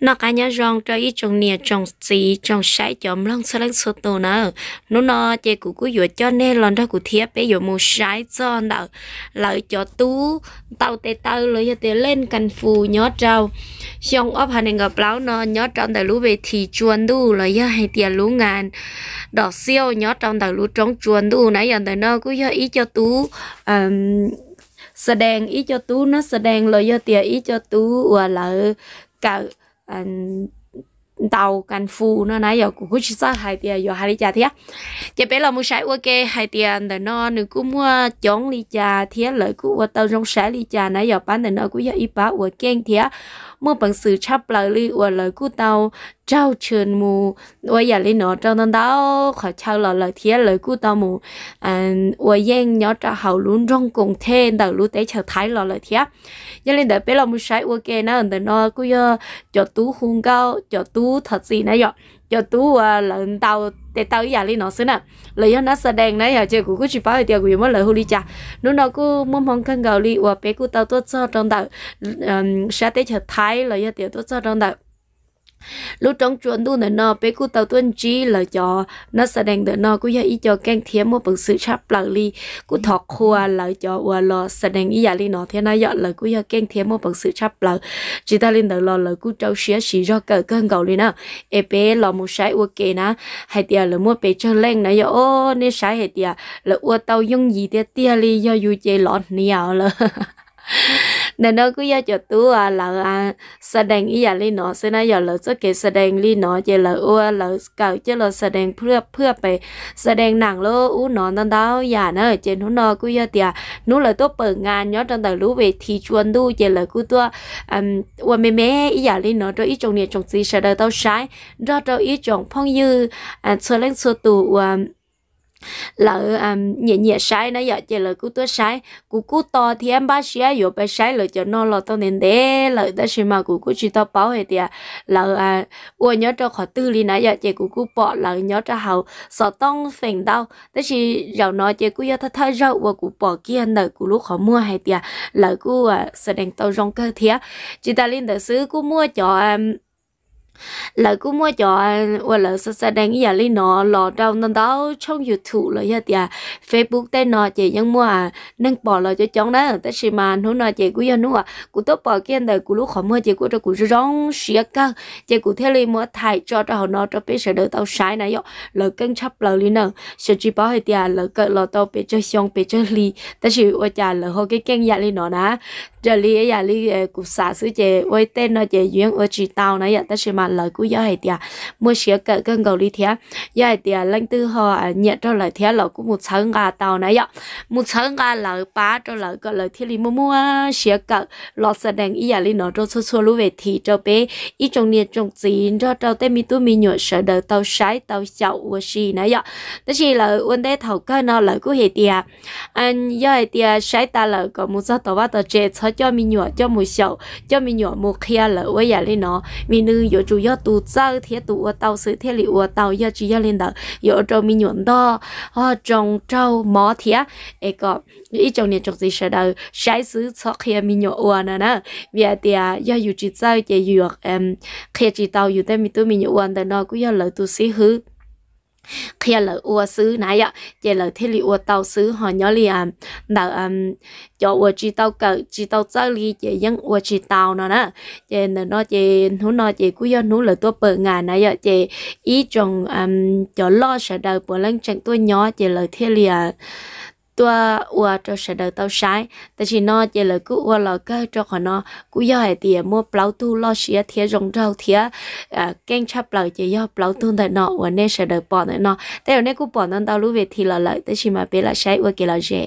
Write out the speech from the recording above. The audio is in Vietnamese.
nó cả nhà rong cho ít trồng nè trồng gì trồng sải chấm lăng sơn lăng sơ tổ nữa, nó nó chè cũ cũ vừa cho nên lần đó cũ thiếp bây giờ mua sải cho nợ lợi cho tú tàu tê tàu lợi cho lên cần phù nhớ trâu xong ốp hành gặp lão nó nhớ trong tại lũ về thì chuồn đu lợi cho hay tiền lũ ngàn đỏ siêu nhớ trong tại lũ trống chuồn đu nãy giờ tại nó cứ cho ý cho tú um, sờ đèn ý cho tú nó sờ đèn lợi cho tiền ý cho tú và lợi cả and tàu can phù nó nãy giờ cũng hút sa hai tia giờ hai đi trả thiệt Giờ bé là muốn sải ok hai tia để nó nếu cũng mua chọn đi trà thiệt lợi cũng qua tàu trong sải đi trà nãy giờ bán để nó cũng giờ ít bán qua keng thiệt mua bằng sự chấp lợi đi qua lợi cũng tàu trao trường mù qua giờ lên nó trong tàu đó khỏi trao lợi lợi thiệt lợi cũng tàu mù à, qua giang nhớ trà hậu luôn trong cùng thế đầu luôn tới chờ thái lợi lợi thiệt giờ lên để bé là muốn sải ok nó để nó cũng giờ cho tú hung cao cho tú tú thật gì nãy giờ giờ tú à, lợn tàu để tàu giờ đi nó xứ nè lấy nó sẽ đèn nãy giờ chơi của cứ chỉ bảo thì tiêu mới lời huli cha nó nó cứ muốn mong khăn gạo đi và bé cứ tàu tốt cho trong tàu sẽ tới chợ thái lấy tiêu tốt cho trong tàu lúc trong chuẩn tu nữa nó bé cụ tàu tuân chi là cho nó sẽ đèn nữa nó cũng giờ ý cho càng thiếm một bằng sự chấp lợi li cụ thọ khua là cho và lo sẽ đèn ý giả li nó thế này giờ là cũng giờ càng thiếm một bằng sự chấp lợi chỉ ta lên nữa lo là cụ trâu xía xí cho cờ cơn cầu li nè em bé lo một sai kê na, hay tiệt là mua bé chơi lên này giờ ô nên sai hay tiệt là ua tàu dùng gì tiệt tiệt li do dù chơi lọt nhiều là nên nó cứ giờ cho tú à là à sa đen ý à li nó sẽ nói giờ lỡ cho cái sa đen li nó chỉ lỡ ua lỡ cầu chứ lỡ sa đen phước phước về sa đen nặng lô u nó nên đó giờ nó trên nó nó cứ giờ tiệt nó lỡ tốt bờ ngàn nhớ trong tờ lũ về thì chuồn đu chỉ lỡ cứ tua um ua mẹ mẹ ý à dạ li nó cho ít trong này trong gì sa đời tao sai đó cho ý trong phong dư à sơ lên sơ tu um lỡ um, nhẹ nhẹ sai nó giờ chơi lời cú tôi sai cú cú to thì em ba xía yếu bé sai lời cho nó lỡ tao nên để lời đó xí mà cú cú chỉ tao bảo hệ thì lỡ à ua nhớ cho khỏi tư lý nãy giờ chơi cú cú bỏ lỡ nhớ cho hậu sợ tông phèn đau đó xí giàu nó chơi cú giờ thay thay rau và cú bỏ kia nợ cú lúc họ mua hay thì lỡ cú à sợ đánh tao rong cơ thiệt chỉ ta lên đời xứ cú mua cho um, lại cũng mua cho và là sa sa đang giờ lấy nó lò trong nó đó trong youtube là giờ thì facebook tên nó chị nhưng mua à nâng bỏ là cho chóng đó ta xem mà nó nói chị cũng giờ nữa à cũng tốt bỏ cái anh đời cũng lúc khỏi mua chị cũng cho cũng rong xía cơ chị cũng theo lấy mua thay cho cho họ nó cho biết sẽ đỡ tao sai này yo là cân chấp là lý nè sẽ chỉ bảo hay thì là cỡ là tao biết chơi xong biết chơi ly ta xem ôi chà là họ cái keng giờ lấy nó nè giờ lấy giờ lấy cũng xả xứ chị với tên nó chị duyên ôi chị tao này giờ ta xem mà mà lời của do hệ tia mua xe cỡ cơn cầu đi thía do hệ tia lãnh tư họ à, nhận cho lời thế lời của một sáng gà tàu này ạ một sáng gà lời ba cho lời gọi lời thiết lý mua mua xe cỡ lọ sơn đèn ý à lý nó cho xua xua lũ về thì cho bé ý trong niên trong chín cho cho tên mi tu mi nhựa sợ đời tàu sái tàu chậu và xì này ạ tất gì là quân đế thầu cơ nó lời của hệ tia anh do hệ tia sái ta lời có một sao tàu ba tàu chè cho mi nhựa cho một sầu cho mi nhựa một kia lời với à lý nó mi nữ yếu chủ yếu tụ chơi thế tụ ở tàu sự thế liệu ở tàu giờ chủ yếu lên đó giờ cho mình nhuận đó trồng trâu mỏ thế ấy có trong này trong gì sẽ đâu sai sự cho khi mình nhuận ở nè nè vì thì giờ dù chỉ chơi chỉ em khi chỉ tàu dù tới mình tụi mình nhuận ở đó nó cũng lợi tụ sĩ hư khi là ua xứ nãy ạ giờ là thế li ua tàu xứ họ nhớ li à đỡ um cho ua chỉ tàu cỡ chỉ tàu chơi li giờ vẫn ua chỉ tàu nó nè giờ nó nó giờ nó nó giờ cứ do nó là tôi bự ngà nãy ạ giờ ý trong um cho lo sợ đời bữa lần chẳng tôi nhớ giờ là thế li à tua ua cho sẽ đầu tao sai ta chỉ nó chỉ là cứ ua lò cơ cho khỏi nó cứ do hệ tiền mua plau tu lo xía thía rong rau thía à, keng chắp lời chỉ do plau tu tại nó ua nên sẽ đầu bỏ tại nó tại ở đây cứ bỏ nó tao lú về thì là lợi ta chỉ mà biết là sai ua kia là dễ